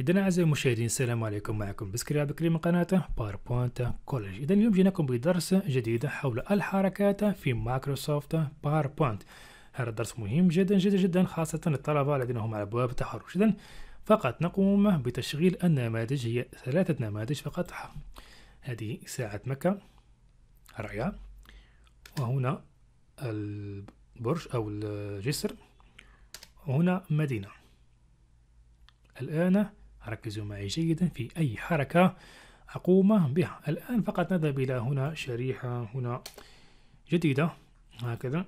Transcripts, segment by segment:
إذا أعزائي المشاهدين السلام عليكم معكم بسكري عبد الكريم من قناة باوربوينت كولج إذا اليوم جيناكم بدرس جديد حول الحركات في مايكروسوفت باوربوينت هذا الدرس مهم جدا جدا جدا خاصة الطلبة الذين هم على أبواب التحرش إذا فقط نقوم بتشغيل النماذج هي ثلاثة نماذج فقط هذه ساعة مكة رأيها وهنا البرج أو الجسر وهنا مدينة الآن ركزوا معي جيدا في أي حركة أقوم بها الآن فقط نذهب إلى هنا شريحة هنا جديدة هكذا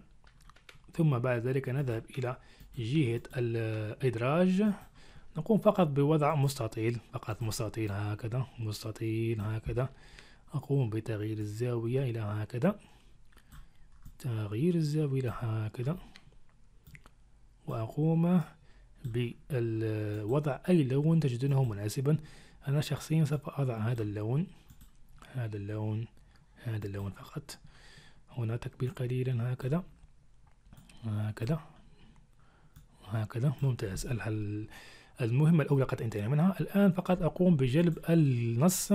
ثم بعد ذلك نذهب إلى جهة الإدراج نقوم فقط بوضع مستطيل فقط مستطيل هكذا مستطيل هكذا أقوم بتغيير الزاوية إلى هكذا تغيير الزاوية إلى هكذا وأقوم بوضع أي لون تجدونه مناسبا أنا شخصيا سوف أضع هذا اللون هذا اللون هذا اللون فقط هنا تكبير قليلا هكذا هكذا هكذا ممتاز المهمة الأولى قد انتهينا منها الآن فقط أقوم بجلب النص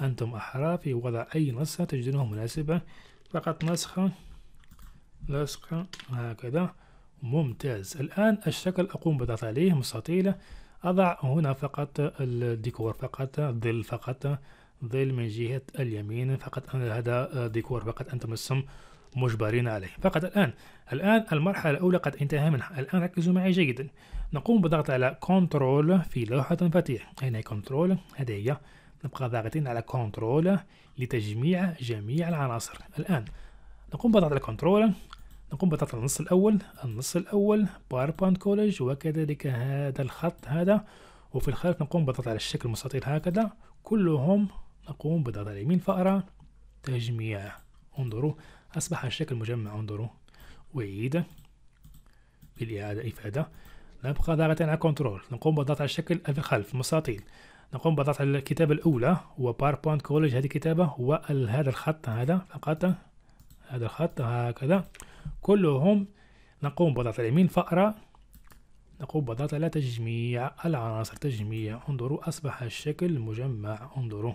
أنتم أحرار في وضع أي نص تجدونه مناسبة فقط نسخة لصقة هكذا ممتاز الآن الشكل أقوم بضغط عليه مستطيلة أضع هنا فقط الديكور فقط ظل فقط ظل من جهة اليمين فقط هذا ديكور فقط أنتم السم مجبرين عليه فقط الآن الآن المرحلة الأولى قد انتهى منها الآن ركزوا معي جيدا نقوم بالضغط على كنترول في لوحة مفاتيح هنا كنترول هذه هي نبقى ضاغطين على كنترول لتجميع جميع العناصر الآن نقوم بالضغط على كنترول نقوم بضغط النص الأول النص الأول باوربوينت كولج وكذلك هذا الخط هذا وفي الخلف نقوم بضغط على الشكل المستطيل هكذا كلهم نقوم بضغط على اليمين فأرى تجميع انظروا أصبح الشكل مجمع انظروا وعيد بالإعادة إفادة نبقى ضاغط على كنترول نقوم بالضغط على الشكل في الخلف مستطيل نقوم بالضغط على الكتابة الأولى هو بوينت كولج هذه كتابة وهذا هذا الخط هذا فقط هذا الخط هكذا كلهم نقوم بضغط اليمين فأرى نقوم بضغط على تجميع العناصر تجميع انظروا أصبح الشكل مجمع انظروا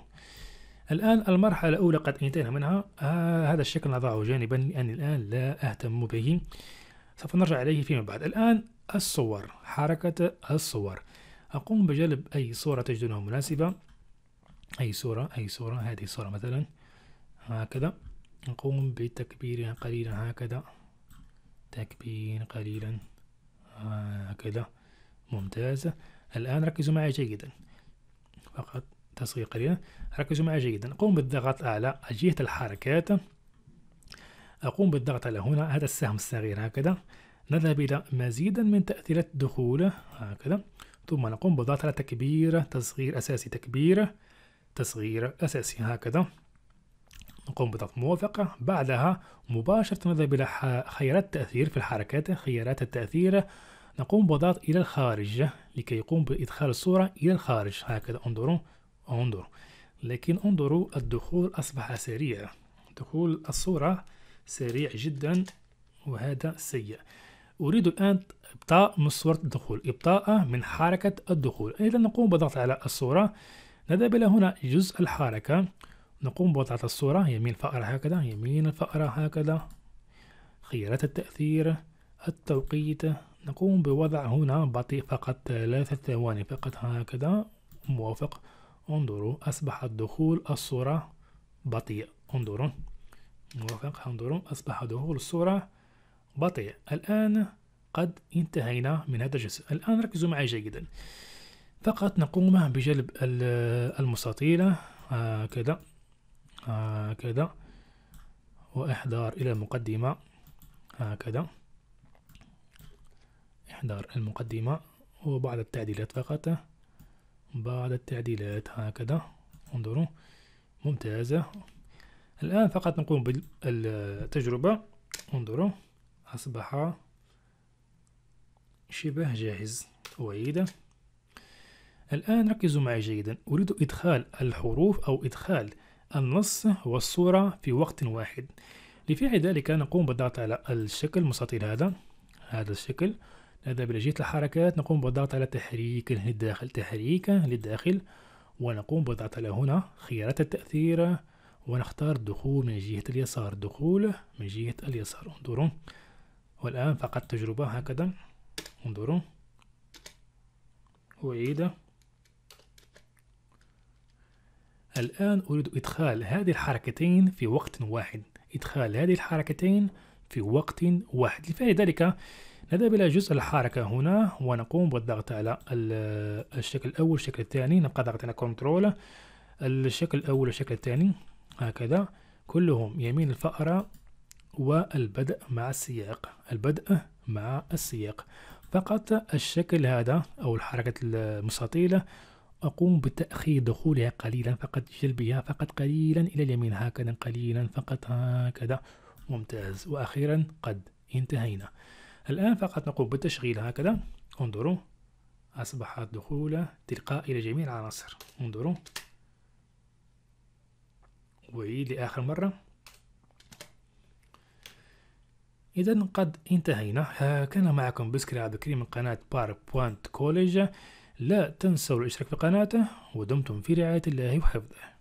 الآن المرحلة الأولى قد انتهينا منها آه هذا الشكل نضعه جانبا لأني الآن لا أهتم به سوف نرجع إليه فيما بعد الآن الصور حركة الصور أقوم بجلب أي صورة تجدونها مناسبة أي صورة أي صورة هذه الصورة مثلا هكذا نقوم بتكبيرها قليلا هكذا تكبين قليلا هكذا ممتاز الآن ركزوا معي جيدا فقط تصغير قليلا ركزوا معي جيدا قوم بالضغط على جهة الحركات أقوم بالضغط على هنا هذا السهم الصغير هكذا نذهب إلى مزيدا من تأثيرات الدخول هكذا ثم نقوم بالضغط على تكبير تصغير أساسي تكبير تصغير أساسي هكذا نقوم بضغط موافقة بعدها مباشرة نذهب إلى خيارات التأثير في الحركات خيارات التأثير نقوم بضغط إلى الخارج لكي يقوم بإدخال الصورة إلى الخارج هكذا انظروا انظروا لكن انظروا الدخول أصبح سريع دخول الصورة سريع جدا وهذا سيء أريد الآن إبطاء من صورة الدخول إبطاء من حركة الدخول إذا نقوم بضغط على الصورة نذهب إلى هنا جزء الحركة نقوم بوضع الصورة يمين الفأرة هكذا يمين الفأرة هكذا خيارات التأثير التوقيت نقوم بوضع هنا بطيء فقط ثلاثة ثواني فقط هكذا موافق انظروا أصبح دخول الصورة بطيء انظروا موافق انظروا أصبح دخول الصورة بطيء الآن قد انتهينا من هذا الجزء الآن ركزوا معي جيدا فقط نقوم بجلب المستطيلة هكذا هكذا وإحضار إلى المقدمة هكذا إحضار المقدمة وبعض التعديلات فقط بعض التعديلات هكذا انظروا ممتازة الآن فقط نقوم بالتجربة انظروا أصبح شبه جاهز وعيدة الآن ركزوا معي جيدا أريد إدخال الحروف أو إدخال النص والصورة في وقت واحد لفعل ذلك نقوم بالضغط على الشكل المستطيل هذا هذا الشكل نذهب إلى جهة الحركات نقوم بالضغط على تحريك للداخل تحريك للداخل ونقوم بالضغط على هنا خيارات التأثير ونختار دخول من جهة اليسار دخول من جهة اليسار انظروا والآن فقط تجربة هكذا انظروا أعيد الآن أريد إدخال هذه الحركتين في وقت واحد إدخال هذه الحركتين في وقت واحد لفعل ذلك نذهب إلى جزء الحركة هنا ونقوم بالضغط على الشكل الأول والشكل الثاني نبقى ضغط على كنترول الشكل الأول والشكل الثاني هكذا كلهم يمين الفأرة والبدء مع السياق البدء مع السياق فقط الشكل هذا أو الحركة المستطيلة أقوم بتأخير دخولها قليلا فقط جلبها فقط قليلا إلى اليمين هكذا قليلا فقط هكذا ممتاز وأخيرا قد انتهينا الآن فقط نقوم بالتشغيل هكذا انظروا أصبح الدخول تلقائي جميع العناصر انظروا وعيد لآخر مرة إذا قد انتهينا كان معكم بسكري عبد الكريم من قناة بار بوانت كوليج لا تنسوا الاشتراك في قناته ودمتم في رعاية الله وحفظه